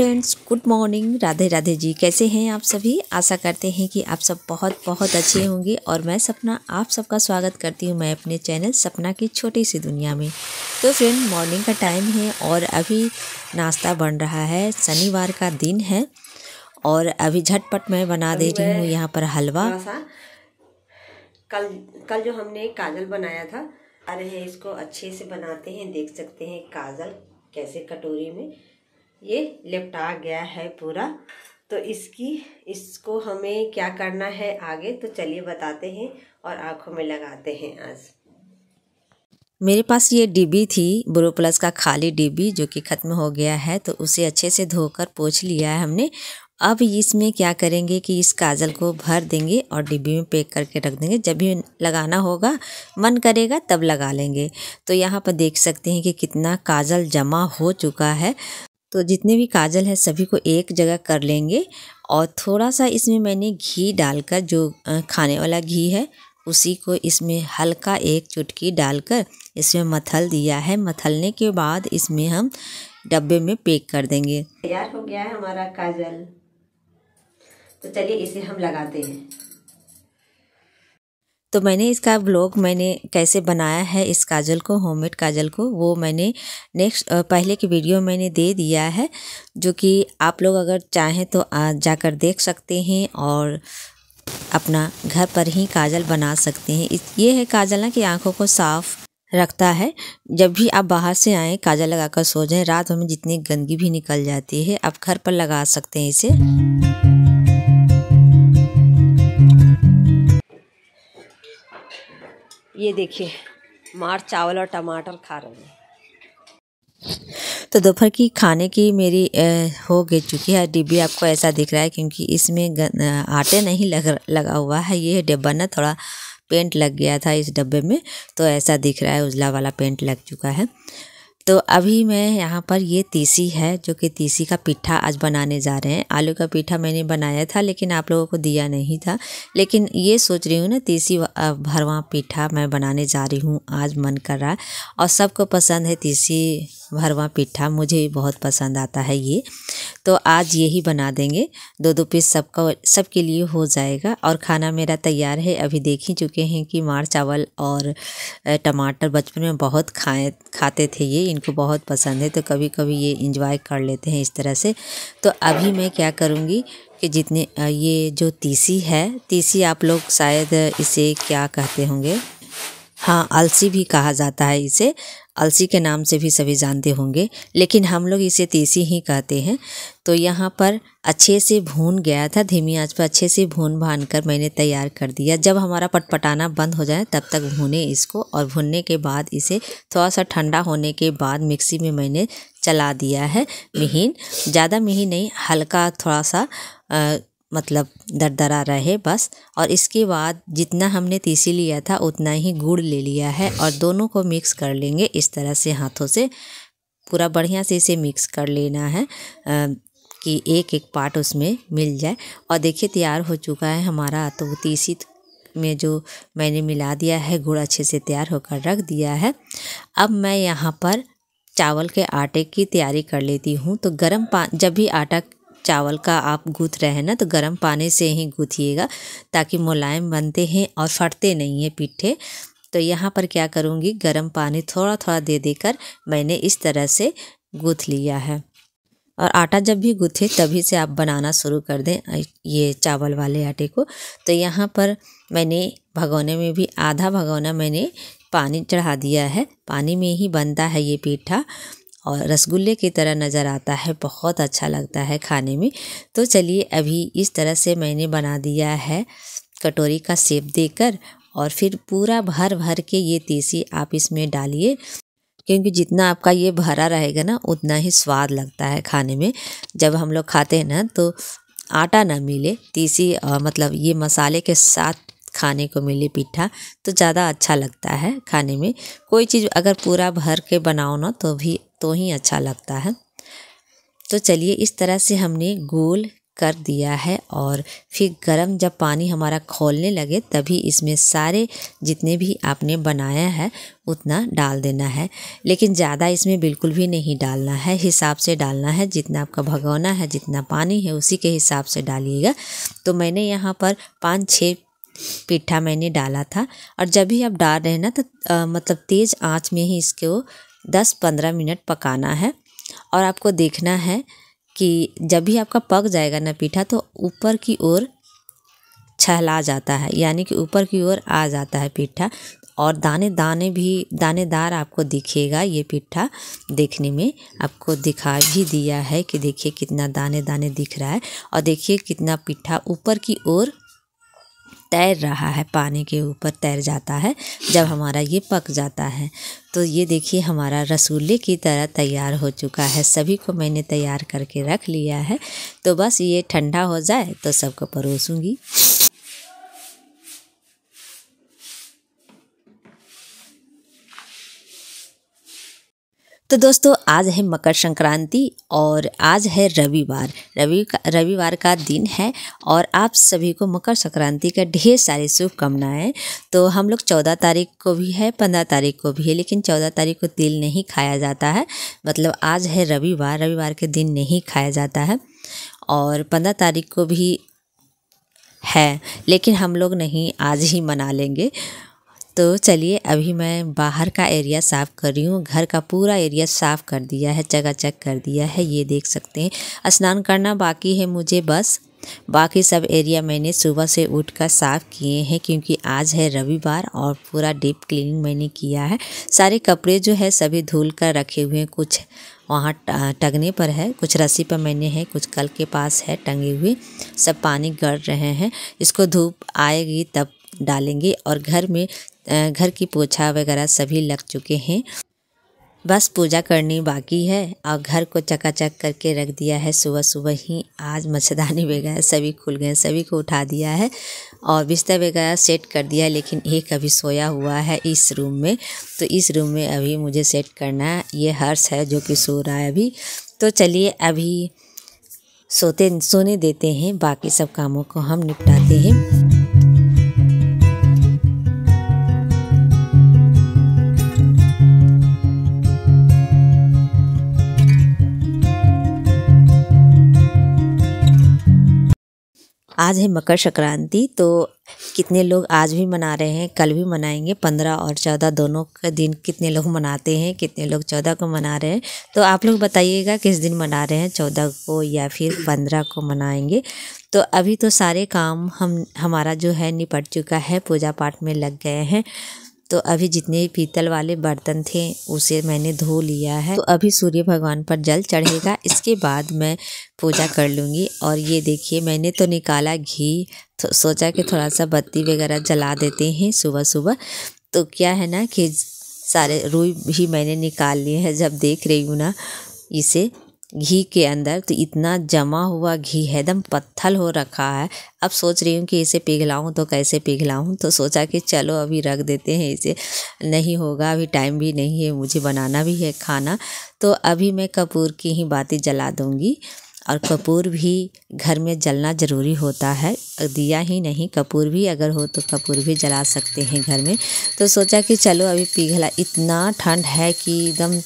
Friends good morning Radhe Radhe ji कैसे हैं आप सभी आशा करते हैं कि आप सब बहुत बहुत अच्छे होंगे और मैं सपना आप सबका स्वागत करती हूं मैं अपने चैनल सपना की छोटी सी दुनिया में तो फ्रेंड मॉर्निंग का टाइम है और अभी नाश्ता बन रहा है शनिवार का दिन है और अभी झटपट मैं बना दे रही हूँ यहाँ पर हलवा कल कल जो हमने काजल बनाया था अरे इसको अच्छे से बनाते हैं देख सकते हैं काजल कैसे कटोरी में ये लिपटा गया है पूरा तो इसकी इसको हमें क्या करना है आगे तो चलिए बताते हैं और आँखों में लगाते हैं आज मेरे पास ये डिब्बी थी ब्रो प्लस का खाली डिब्बी जो कि ख़त्म हो गया है तो उसे अच्छे से धोकर पोछ लिया है हमने अब इसमें क्या करेंगे कि इस काजल को भर देंगे और डिब्बी में पैक करके रख देंगे जब भी लगाना होगा मन करेगा तब लगा लेंगे तो यहाँ पर देख सकते हैं कि कितना काजल जमा हो चुका है तो जितने भी काजल है सभी को एक जगह कर लेंगे और थोड़ा सा इसमें मैंने घी डालकर जो खाने वाला घी है उसी को इसमें हल्का एक चुटकी डालकर इसमें मथल दिया है मथलने के बाद इसमें हम डब्बे में पैक कर देंगे तैयार हो गया है हमारा काजल तो चलिए इसे हम लगाते हैं तो मैंने इसका ब्लॉग मैंने कैसे बनाया है इस काजल को होममेड काजल को वो मैंने नेक्स्ट पहले की वीडियो मैंने दे दिया है जो कि आप लोग अगर चाहें तो जाकर देख सकते हैं और अपना घर पर ही काजल बना सकते हैं ये है काजल ना कि आँखों को साफ़ रखता है जब भी आप बाहर से आएँ काजल लगाकर सो जाएं रात में जितनी गंदगी भी निकल जाती है आप घर पर लगा सकते हैं इसे ये देखिए मार चावल और टमाटर खा रहे हैं तो दोपहर की खाने की मेरी ए, हो गई चुकी है डिब्बी आपको ऐसा दिख रहा है क्योंकि इसमें आटे नहीं लग लगा हुआ है ये डिब्बा ना थोड़ा पेंट लग गया था इस डब्बे में तो ऐसा दिख रहा है उजला वाला पेंट लग चुका है तो अभी मैं यहाँ पर ये तीसी है जो कि तीसी का पीठा आज बनाने जा रहे हैं आलू का पीठा मैंने बनाया था लेकिन आप लोगों को दिया नहीं था लेकिन ये सोच रही हूँ ना तीसी भरवा पीठा मैं बनाने जा रही हूँ आज मन कर रहा है और सबको पसंद है तीसी भरवा पिट्ठा मुझे भी बहुत पसंद आता है ये तो आज यही बना देंगे दो दो पीस सबका सबके लिए हो जाएगा और खाना मेरा तैयार है अभी देख ही चुके हैं कि मार चावल और टमाटर बचपन में बहुत खाए खाते थे ये इनको बहुत पसंद है तो कभी कभी ये इंजॉय कर लेते हैं इस तरह से तो अभी मैं क्या करूँगी कि जितने ये जो तीसी है तीसी आप लोग शायद इसे क्या कहते होंगे हाँ अलसी भी कहा जाता है इसे अलसी के नाम से भी सभी जानते होंगे लेकिन हम लोग इसे तीसी ही कहते हैं तो यहाँ पर अच्छे से भून गया था धीमी आंच पर अच्छे से भून भान कर मैंने तैयार कर दिया जब हमारा पटपटाना बंद हो जाए तब तक भूने इसको और भूनने के बाद इसे थोड़ा सा ठंडा होने के बाद मिक्सी में मैंने चला दिया है महीन ज़्यादा महीन नहीं हल्का थोड़ा सा आ, मतलब दरदरा रहे बस और इसके बाद जितना हमने तीसी लिया था उतना ही गुड़ ले लिया है और दोनों को मिक्स कर लेंगे इस तरह से हाथों से पूरा बढ़िया से इसे मिक्स कर लेना है आ, कि एक एक पार्ट उसमें मिल जाए और देखिए तैयार हो चुका है हमारा तो तीसी में जो मैंने मिला दिया है गुड़ अच्छे से तैयार होकर रख दिया है अब मैं यहाँ पर चावल के आटे की तैयारी कर लेती हूँ तो गर्म पा जब भी आटा चावल का आप गूँथ रहे हैं ना तो गर्म पानी से ही गूथिएगा ताकि मुलायम बनते हैं और फटते नहीं हैं पिट्ठे तो यहाँ पर क्या करूँगी गर्म पानी थोड़ा थोड़ा दे देकर मैंने इस तरह से गूँथ लिया है और आटा जब भी गूथे तभी से आप बनाना शुरू कर दें ये चावल वाले आटे को तो यहाँ पर मैंने भगोने में भी आधा भगोना मैंने पानी चढ़ा दिया है पानी में ही बनता है ये पीठा और रसगुल्ले की तरह नज़र आता है बहुत अच्छा लगता है खाने में तो चलिए अभी इस तरह से मैंने बना दिया है कटोरी का सेब देकर और फिर पूरा भर भर के ये तीसी आप इसमें डालिए क्योंकि जितना आपका ये भरा रहेगा ना उतना ही स्वाद लगता है खाने में जब हम लोग खाते हैं ना तो आटा ना मिले तीसी मतलब ये मसाले के साथ खाने को मिले पिट्ठा तो ज़्यादा अच्छा लगता है खाने में कोई चीज़ अगर पूरा भर के बनाओ ना तो भी तो ही अच्छा लगता है तो चलिए इस तरह से हमने गोल कर दिया है और फिर गरम जब पानी हमारा खोलने लगे तभी इसमें सारे जितने भी आपने बनाया है उतना डाल देना है लेकिन ज़्यादा इसमें बिल्कुल भी नहीं डालना है हिसाब से डालना है जितना आपका भगवाना है जितना पानी है उसी के हिसाब से डालिएगा तो मैंने यहाँ पर पाँच छः पीठा मैंने डाला था और जब भी आप डाल रहे हैं ना तो आ, मतलब तेज़ आंच में ही इसको दस पंद्रह मिनट पकाना है और आपको देखना है कि जब भी आपका पक जाएगा ना पीठा तो ऊपर की ओर छहला जाता है यानी कि ऊपर की ओर आ जाता है पीठा और दाने दाने भी दानेदार आपको दिखेगा ये पिट्ठा देखने में आपको दिखा भी दिया है कि देखिए कितना दाने दाने दिख रहा है और देखिए कितना पिट्ठा ऊपर की ओर तैर रहा है पानी के ऊपर तैर जाता है जब हमारा ये पक जाता है तो ये देखिए हमारा रसगुल्ले की तरह तैयार हो चुका है सभी को मैंने तैयार करके रख लिया है तो बस ये ठंडा हो जाए तो सबको परोसूँगी तो दोस्तों आज है मकर संक्रांति और आज है रविवार रवि का रविवार का दिन है और आप सभी को मकर संक्रांति का ढेर सारी शुभकामनाएँ तो हम लोग चौदह तारीख को भी है पंद्रह तारीख को भी है लेकिन चौदह तारीख को तिल नहीं खाया जाता है मतलब आज है रविवार रविवार के दिन नहीं खाया जाता है और पंद्रह तारीख को भी है लेकिन हम लोग नहीं आज ही मना लेंगे तो चलिए अभी मैं बाहर का एरिया साफ़ कर रही हूँ घर का पूरा एरिया साफ़ कर दिया है जगह चेक कर दिया है ये देख सकते हैं स्नान करना बाकी है मुझे बस बाकी सब एरिया मैंने सुबह से उठ कर साफ़ किए हैं क्योंकि आज है रविवार और पूरा डीप क्लीनिंग मैंने किया है सारे कपड़े जो है सभी धुल कर रखे हुए हैं कुछ वहाँ टंगने पर है कुछ रस्सी पर मैंने है कुछ कल के पास है टंगे हुए सब पानी गड़ रहे हैं इसको धूप आएगी तब डालेंगे और घर में घर की पोछा वगैरह सभी लग चुके हैं बस पूजा करनी बाकी है और घर को चकाचक करके रख दिया है सुबह सुबह ही आज मच्छरदानी वगैरह सभी खुल गए सभी को उठा दिया है और बिस्तर वगैरह सेट कर दिया है लेकिन एक अभी सोया हुआ है इस रूम में तो इस रूम में अभी मुझे सेट करना है ये हर्ष है जो कि सो रहा है अभी तो चलिए अभी सोते सोने देते हैं बाकी सब कामों को हम निपटाते हैं आज है मकर संक्रांति तो कितने लोग आज भी मना रहे हैं कल भी मनाएंगे पंद्रह और चौदह दोनों का दिन कितने लोग मनाते हैं कितने लोग चौदह को मना रहे हैं तो आप लोग बताइएगा किस दिन मना रहे हैं चौदह को या फिर पंद्रह को मनाएंगे तो अभी तो सारे काम हम हमारा जो है निपट चुका है पूजा पाठ में लग गए हैं तो अभी जितने भी पीतल वाले बर्तन थे उसे मैंने धो लिया है तो अभी सूर्य भगवान पर जल चढ़ेगा इसके बाद मैं पूजा कर लूँगी और ये देखिए मैंने तो निकाला घी तो सोचा कि थोड़ा सा बत्ती वगैरह जला देते हैं सुबह सुबह तो क्या है ना कि सारे रुई भी मैंने निकाल लिए हैं जब देख रही हूँ ना इसे घी के अंदर तो इतना जमा हुआ घी है एकदम पत्थल हो रखा है अब सोच रही हूँ कि इसे पिघलाऊँ तो कैसे पिघलाऊँ तो सोचा कि चलो अभी रख देते हैं इसे नहीं होगा अभी टाइम भी नहीं है मुझे बनाना भी है खाना तो अभी मैं कपूर की ही बातें जला दूँगी और कपूर भी घर में जलना ज़रूरी होता है दिया ही नहीं कपूर भी अगर हो तो कपूर भी जला सकते हैं घर में तो सोचा कि चलो अभी पिघला इतना ठंड है कि एकदम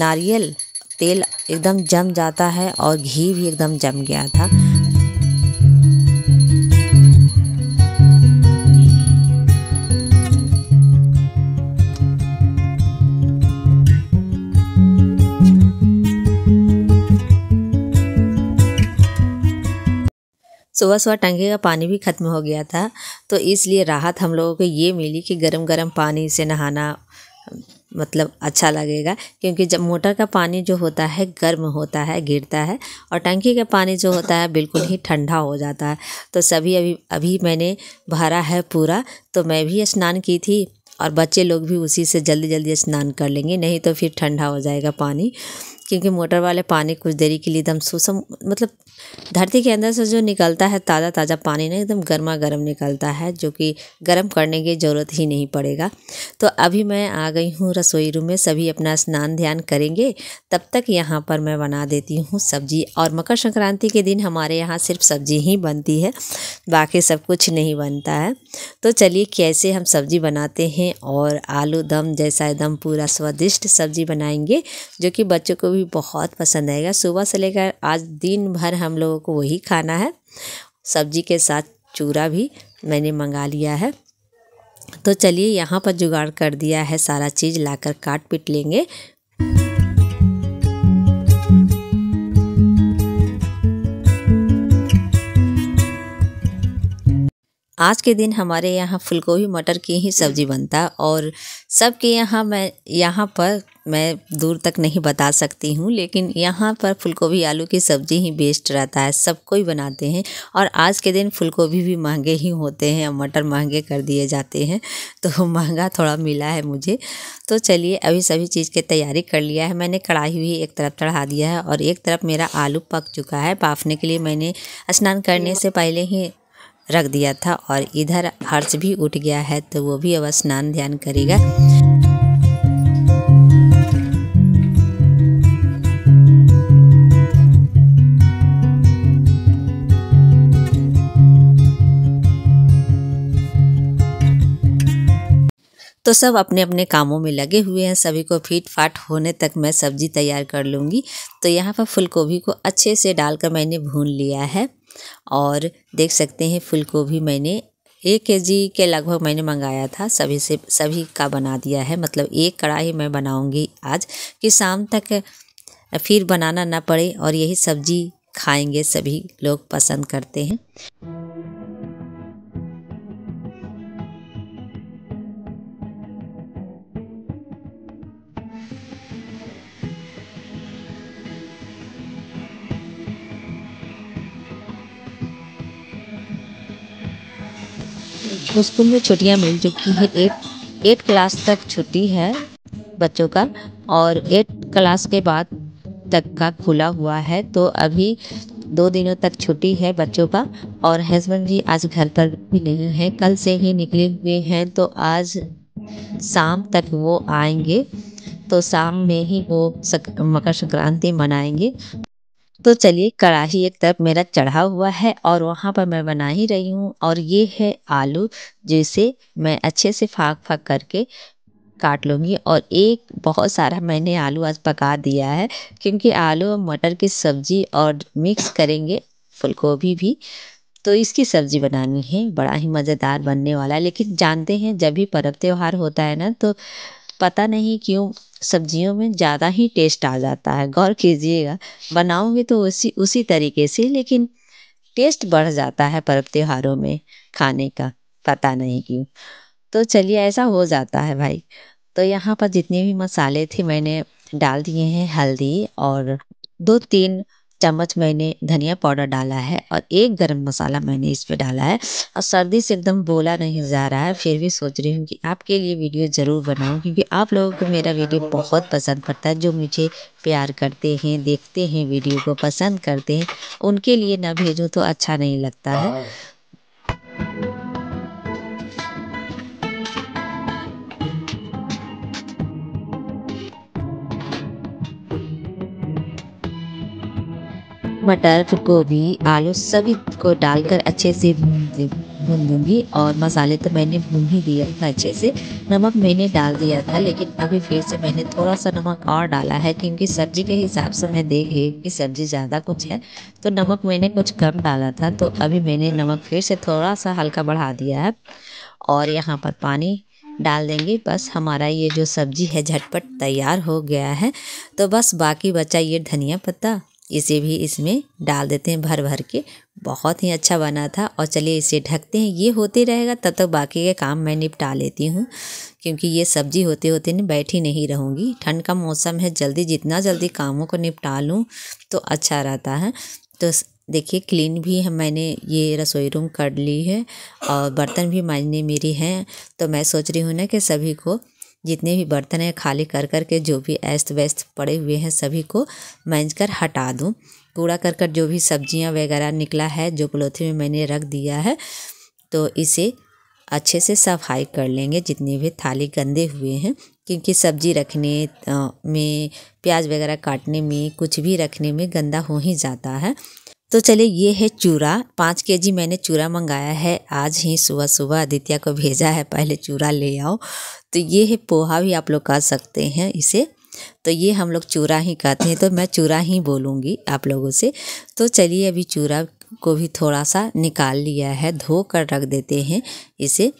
नारियल तेल एकदम जम जाता है और घी भी एकदम जम गया था सुबह सुबह टंगे का पानी भी ख़त्म हो गया था तो इसलिए राहत हम लोगों को ये मिली कि गरम गरम पानी से नहाना मतलब अच्छा लगेगा क्योंकि जब मोटर का पानी जो होता है गर्म होता है गिरता है और टंकी का पानी जो होता है बिल्कुल ही ठंडा हो जाता है तो सभी अभी अभी मैंने भरा है पूरा तो मैं भी स्नान की थी और बच्चे लोग भी उसी से जल्दी जल्दी स्नान कर लेंगे नहीं तो फिर ठंडा हो जाएगा पानी क्योंकि मोटर वाले पानी कुछ देरी के लिए एकदम सूसम मतलब धरती के अंदर से जो निकलता है ताज़ा ताज़ा पानी ना एकदम गर्मा गर्म निकलता है जो कि गर्म करने की ज़रूरत ही नहीं पड़ेगा तो अभी मैं आ गई हूँ रसोई रूम में सभी अपना स्नान ध्यान करेंगे तब तक यहाँ पर मैं बना देती हूँ सब्जी और मकर संक्रांति के दिन हमारे यहाँ सिर्फ सब्जी ही बनती है बाकी सब कुछ नहीं बनता है तो चलिए कैसे हम सब्जी बनाते हैं और आलू दम जैसा एकदम पूरा स्वादिष्ट सब्जी बनाएंगे जो कि बच्चों को भी भी बहुत पसंद आएगा सुबह से लेकर आज दिन भर हम लोगों को वही खाना है सब्जी के साथ चूरा भी मैंने मंगा लिया है तो चलिए यहाँ पर जुगाड़ कर दिया है सारा चीज़ लाकर काट पीट लेंगे आज के दिन हमारे यहाँ फुलगोभी मटर की ही सब्ज़ी बनता और सबके यहाँ मैं यहाँ पर मैं दूर तक नहीं बता सकती हूँ लेकिन यहाँ पर फुलगोभी आलू की सब्ज़ी ही बेस्ट रहता है सब कोई बनाते हैं और आज के दिन फुलगोभी भी महंगे ही होते हैं और मटर महंगे कर दिए जाते हैं तो महंगा थोड़ा मिला है मुझे तो चलिए अभी सभी चीज़ की तैयारी कर लिया है मैंने कढ़ाई भी एक तरफ चढ़ा दिया है और एक तरफ मेरा आलू पक चुका है बाफने के लिए मैंने स्नान करने से पहले ही रख दिया था और इधर हर्ष भी उठ गया है तो वो भी अब स्नान ध्यान करेगा तो सब अपने अपने कामों में लगे हुए हैं सभी को फीट फाट होने तक मैं सब्जी तैयार कर लूँगी तो यहाँ पर फुलकोभी को अच्छे से डालकर मैंने भून लिया है और देख सकते हैं फुल गोभी मैंने एक के जी के लगभग मैंने मंगाया था सभी से सभी का बना दिया है मतलब एक कढ़ाई मैं बनाऊंगी आज कि शाम तक फिर बनाना ना पड़े और यही सब्जी खाएंगे सभी लोग पसंद करते हैं स्कूल में छुट्टियाँ मिल चुकी हैं एट एट क्लास तक छुट्टी है बच्चों का और एट क्लास के बाद तक का खुला हुआ है तो अभी दो दिनों तक छुट्टी है बच्चों का और हस्बैंड जी आज घर पर भी नहीं हैं कल से ही निकले हुए हैं तो आज शाम तक वो आएंगे तो शाम में ही वो सक, मकर संक्रांति मनाएंगे तो चलिए कढ़ाही एक तरफ मेरा चढ़ा हुआ है और वहाँ पर मैं बना ही रही हूँ और ये है आलू जिसे मैं अच्छे से फाँक फाँक करके काट लूँगी और एक बहुत सारा मैंने आलू आज पका दिया है क्योंकि आलू और मटर की सब्ज़ी और मिक्स करेंगे फुलगोभी भी तो इसकी सब्ज़ी बनानी है बड़ा ही मज़ेदार बनने वाला है लेकिन जानते हैं जब भी पर्व त्यौहार होता है ना तो पता नहीं क्यों सब्जियों में ज़्यादा ही टेस्ट आ जाता है गौर कीजिएगा बनाओगे तो उसी उसी तरीके से लेकिन टेस्ट बढ़ जाता है पर्व त्योहारों में खाने का पता नहीं क्यों तो चलिए ऐसा हो जाता है भाई तो यहाँ पर जितने भी मसाले थे मैंने डाल दिए हैं हल्दी और दो तीन चम्मच मैंने धनिया पाउडर डाला है और एक गरम मसाला मैंने इस पर डाला है और सर्दी से एकदम बोला नहीं जा रहा है फिर भी सोच रही हूँ कि आपके लिए वीडियो ज़रूर बनाऊँ क्योंकि आप लोगों को मेरा वीडियो बहुत पसंद पड़ता है जो मुझे प्यार करते हैं देखते हैं वीडियो को पसंद करते हैं उनके लिए ना भेजूँ तो अच्छा नहीं लगता है मटर गोभी आलू सभी को डालकर अच्छे से भून दूँगी और मसाले तो मैंने भून ही दिया था अच्छे से नमक मैंने डाल दिया था लेकिन अभी फिर से मैंने थोड़ा सा नमक और डाला है क्योंकि सब्ज़ी के हिसाब से मैं देख रही कि सब्ज़ी ज़्यादा कुछ है तो नमक मैंने कुछ कम डाला था तो अभी मैंने नमक फिर से थोड़ा सा हल्का बढ़ा दिया है और यहाँ पर पानी डाल देंगे बस हमारा ये जो सब्ज़ी है झटपट तैयार हो गया है तो बस बाकी बचा ये धनिया पत्ता इसे भी इसमें डाल देते हैं भर भर के बहुत ही अच्छा बना था और चलिए इसे ढकते हैं ये होते रहेगा तब तक तो बाकी के काम मैं निपटा लेती हूँ क्योंकि ये सब्जी होते होते न बैठी नहीं रहूँगी ठंड का मौसम है जल्दी जितना जल्दी कामों को निपटा लूँ तो अच्छा रहता है तो देखिए क्लीन भी हम मैंने ये रसोई रूम कर ली है और बर्तन भी मांजने मेरी हैं तो मैं सोच रही हूँ ना कि सभी को जितने भी बर्तन हैं खाली कर कर के जो भी अस्त व्यस्त पड़े हुए हैं सभी को मैंज कर हटा दूँ कूड़ा करकट जो भी सब्जियां वगैरह निकला है जो पलोथी में मैंने रख दिया है तो इसे अच्छे से सफाई कर लेंगे जितने भी थाली गंदे हुए हैं क्योंकि सब्जी रखने में प्याज वगैरह काटने में कुछ भी रखने में गंदा हो ही जाता है तो चलिए ये है चूरा पाँच के जी मैंने चूरा मंगाया है आज ही सुबह सुबह आदित्य को भेजा है पहले चूरा ले आओ तो ये है पोहा भी आप लोग कर सकते हैं इसे तो ये हम लोग चूरा ही कहते हैं तो मैं चूरा ही बोलूँगी आप लोगों से तो चलिए अभी चूरा को भी थोड़ा सा निकाल लिया है धो कर रख देते हैं इसे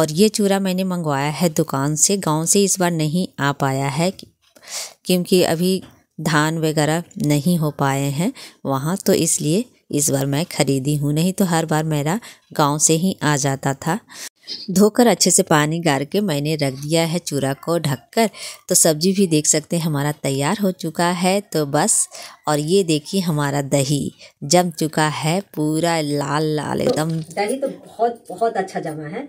और ये चूरा मैंने मंगवाया है दुकान से गाँव से इस बार नहीं आ पाया है क्योंकि अभी धान वगैरह नहीं हो पाए हैं वहाँ तो इसलिए इस बार मैं ख़रीदी हूँ नहीं तो हर बार मेरा गांव से ही आ जाता था धोकर अच्छे से पानी गार के मैंने रख दिया है चूरा को ढककर तो सब्जी भी देख सकते हैं हमारा तैयार हो चुका है तो बस और ये देखिए हमारा दही जम चुका है पूरा लाल लाल एकदम दही तो बहुत बहुत अच्छा जमा है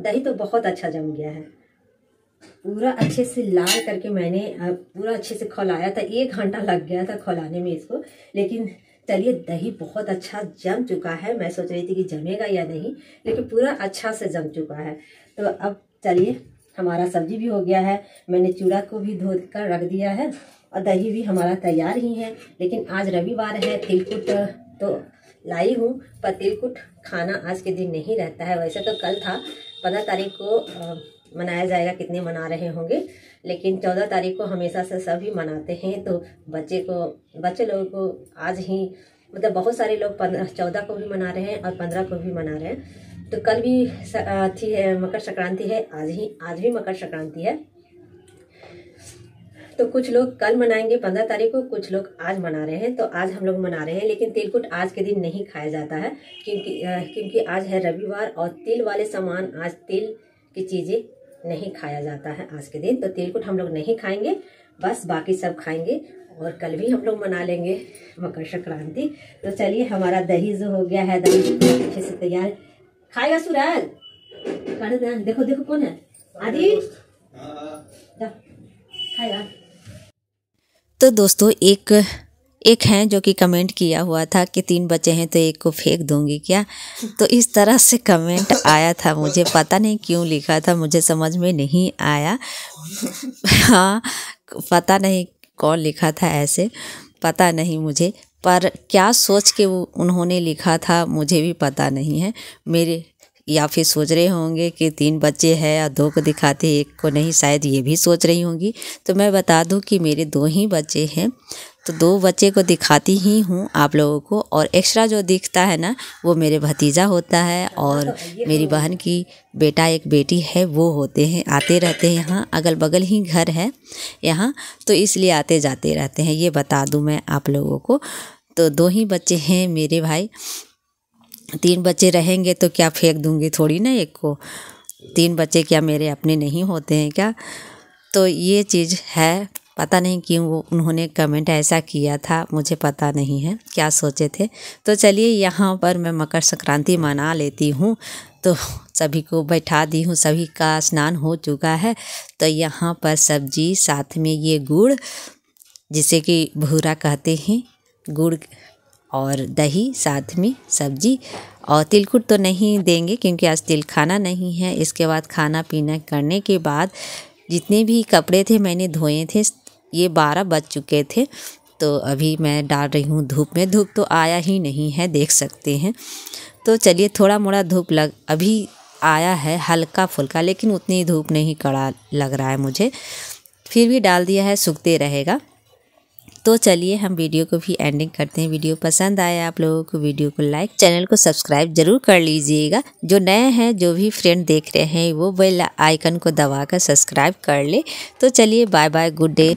दही तो बहुत अच्छा जम गया है पूरा अच्छे से लाल करके मैंने पूरा अच्छे से खोलाया था एक घंटा लग गया था खौलाने में इसको लेकिन चलिए दही बहुत अच्छा जम चुका है मैं सोच रही थी कि जमेगा या नहीं लेकिन पूरा अच्छा से जम चुका है तो अब चलिए हमारा सब्जी भी हो गया है मैंने चूड़ा को भी धो कर रख दिया है और दही भी हमारा तैयार ही है लेकिन आज रविवार है तिलकुट तो लाई हूँ पर तिलकुट खाना आज के दिन नहीं रहता है वैसे तो कल था पंद्रह तारीख को मनाया जाएगा कितने मना रहे होंगे लेकिन चौदह तारीख को हमेशा से सभी मनाते हैं तो बच्चे को बच्चे लोगों को आज ही मतलब बहुत सारे लोग पंद्रह चौदह को भी मना रहे हैं और पंद्रह को भी मना रहे हैं तो कल भी थी है मकर संक्रांति है आज ही आज भी मकर संक्रांति है तो कुछ लोग कल मनाएंगे पंद्रह तारीख को कुछ लोग आज मना रहे हैं तो आज हम लोग मना रहे हैं लेकिन तिलकुट आज के दिन नहीं खाया जाता है क्योंकि क्योंकि आज है रविवार और तिल वाले सामान आज तिल की चीज़ें नहीं खाया जाता है आज के दिन तो तिलकुट हम लोग नहीं खाएंगे बस बाकी सब खाएंगे और कल भी हम लोग मना लेंगे मकर संक्रांति तो चलिए हमारा दही जो हो गया है दही अच्छे से तैयार खाएगा सूरज देखो देखो कौन है आदि हाँ। खाएगा तो दोस्तों एक एक हैं जो कि कमेंट किया हुआ था कि तीन बच्चे हैं तो एक को फेंक दूंगी क्या तो इस तरह से कमेंट आया था मुझे पता नहीं क्यों लिखा था मुझे समझ में नहीं आया हाँ पता नहीं कौन लिखा था ऐसे पता नहीं मुझे पर क्या सोच के वो उन्होंने लिखा था मुझे भी पता नहीं है मेरे या फिर सोच रहे होंगे कि तीन बच्चे हैं या दो को दिखाते एक को नहीं शायद ये भी सोच रही होंगी तो मैं बता दूं कि मेरे दो ही बच्चे हैं तो दो बच्चे को दिखाती ही हूँ आप लोगों को और एक्स्ट्रा जो दिखता है ना वो मेरे भतीजा होता है और मेरी बहन की बेटा एक बेटी है वो होते हैं आते रहते हैं यहाँ अगल बगल ही घर है यहाँ तो इसलिए आते जाते रहते हैं ये बता दूँ मैं आप लोगों को तो दो ही बच्चे हैं मेरे भाई तीन बच्चे रहेंगे तो क्या फेंक दूँगी थोड़ी ना एक को तीन बच्चे क्या मेरे अपने नहीं होते हैं क्या तो ये चीज़ है पता नहीं क्यों वो उन्होंने कमेंट ऐसा किया था मुझे पता नहीं है क्या सोचे थे तो चलिए यहाँ पर मैं मकर संक्रांति मना लेती हूँ तो सभी को बैठा दी हूँ सभी का स्नान हो चुका है तो यहाँ पर सब्जी साथ में ये गुड़ जिसे कि भूरा कहते हैं गुड़ और दही साथ में सब्जी और तिलकुट तो नहीं देंगे क्योंकि आज तिल खाना नहीं है इसके बाद खाना पीना करने के बाद जितने भी कपड़े थे मैंने धोए थे ये बारह बज चुके थे तो अभी मैं डाल रही हूँ धूप में धूप तो आया ही नहीं है देख सकते हैं तो चलिए थोड़ा मोड़ा धूप लग अभी आया है हल्का फुल्का लेकिन उतनी धूप नहीं कड़ा लग रहा है मुझे फिर भी डाल दिया है सूखते रहेगा तो चलिए हम वीडियो को भी एंडिंग करते हैं वीडियो पसंद आया आप लोगों को वीडियो को लाइक चैनल को सब्सक्राइब जरूर कर लीजिएगा जो नए हैं जो भी फ्रेंड देख रहे हैं वो बेल आइकन को दबाकर सब्सक्राइब कर ले तो चलिए बाय बाय गुड डे